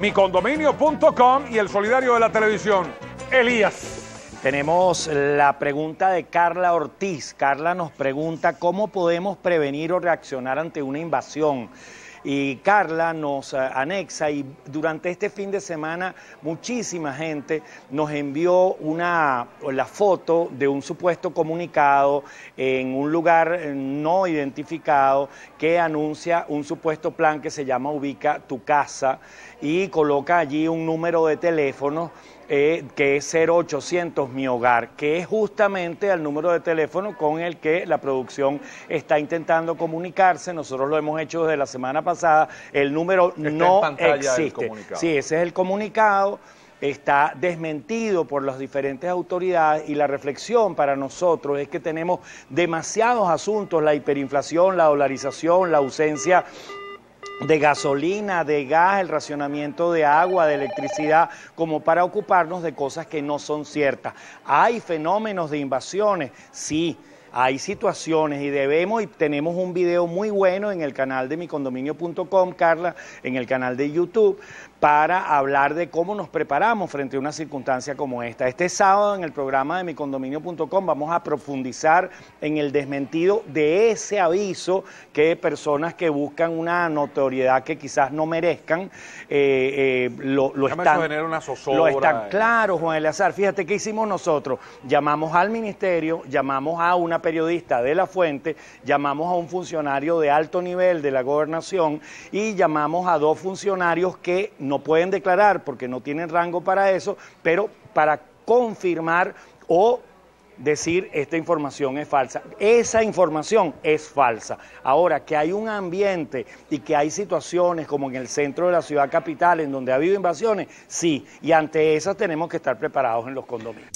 Micondominio.com y el solidario de la televisión, Elías. Tenemos la pregunta de Carla Ortiz. Carla nos pregunta cómo podemos prevenir o reaccionar ante una invasión y Carla nos eh, anexa y durante este fin de semana muchísima gente nos envió una, la foto de un supuesto comunicado en un lugar eh, no identificado que anuncia un supuesto plan que se llama Ubica tu casa y coloca allí un número de teléfono eh, que es 0800 Mi Hogar, que es justamente el número de teléfono con el que la producción está intentando comunicarse. Nosotros lo hemos hecho desde la semana pasada. El número no existe. sí, ese es el comunicado está desmentido por las diferentes autoridades y la reflexión para nosotros es que tenemos demasiados asuntos, la hiperinflación, la dolarización, la ausencia de gasolina, de gas, el racionamiento de agua, de electricidad, como para ocuparnos de cosas que no son ciertas. Hay fenómenos de invasiones, sí, hay situaciones y debemos y tenemos un video muy bueno en el canal de micondominio.com, Carla, en el canal de YouTube, para hablar de cómo nos preparamos frente a una circunstancia como esta. Este sábado en el programa de micondominio.com vamos a profundizar en el desmentido de ese aviso que personas que buscan una notoriedad que quizás no merezcan eh, eh, lo, están, lo, están, claro, Juan Eleazar. Fíjate qué hicimos nosotros. Llamamos al ministerio, llamamos a una periodista de la fuente, llamamos a un funcionario de alto nivel de la gobernación y llamamos a dos funcionarios que no pueden declarar porque no tienen rango para eso, pero para confirmar o decir esta información es falsa. Esa información es falsa. Ahora, que hay un ambiente y que hay situaciones como en el centro de la ciudad capital en donde ha habido invasiones, sí, y ante esas tenemos que estar preparados en los condominios.